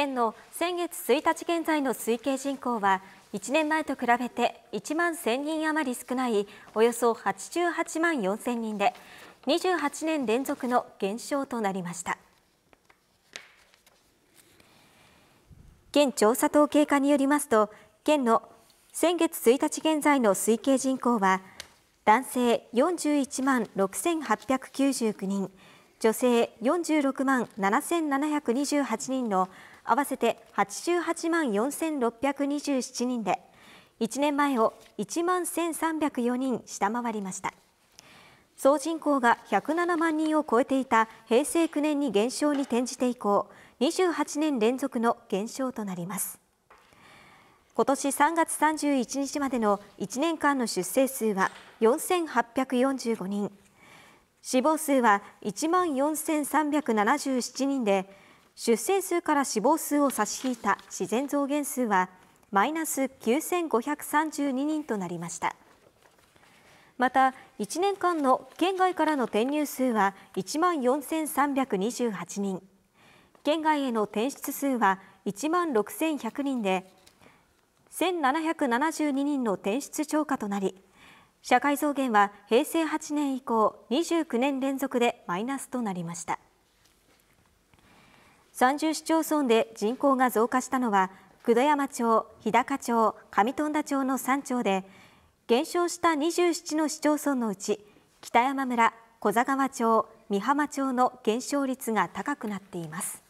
県の先月1日現在の推計人口は1年前と比べて1万1000人余り少ないおよそ88万4000人で28年連続の減少となりました県調査統計課によりますと県の先月1日現在の推計人口は男性41万6899人女性46万7728人の合わせて88万4627人で1年前を1万1304人下回りました総人口が107万人を超えていた平成9年に減少に転じて以降28年連続の減少となります今年3月31日までの1年間の出生数は4845人死亡数は1万4377人で出生数から死亡数を差し引いた自然増減数はマイナス9532人となりましたまた1年間の県外からの転入数は1万4328人県外への転出数は1万6100人で1772人の転出超過となり社会増減は平成8年以降29年連続でマイナスとなりました。30市町村で人口が増加したのは久土山町、日高町、上富田町の3町で減少した27の市町村のうち北山村、小座川町、美浜町の減少率が高くなっています。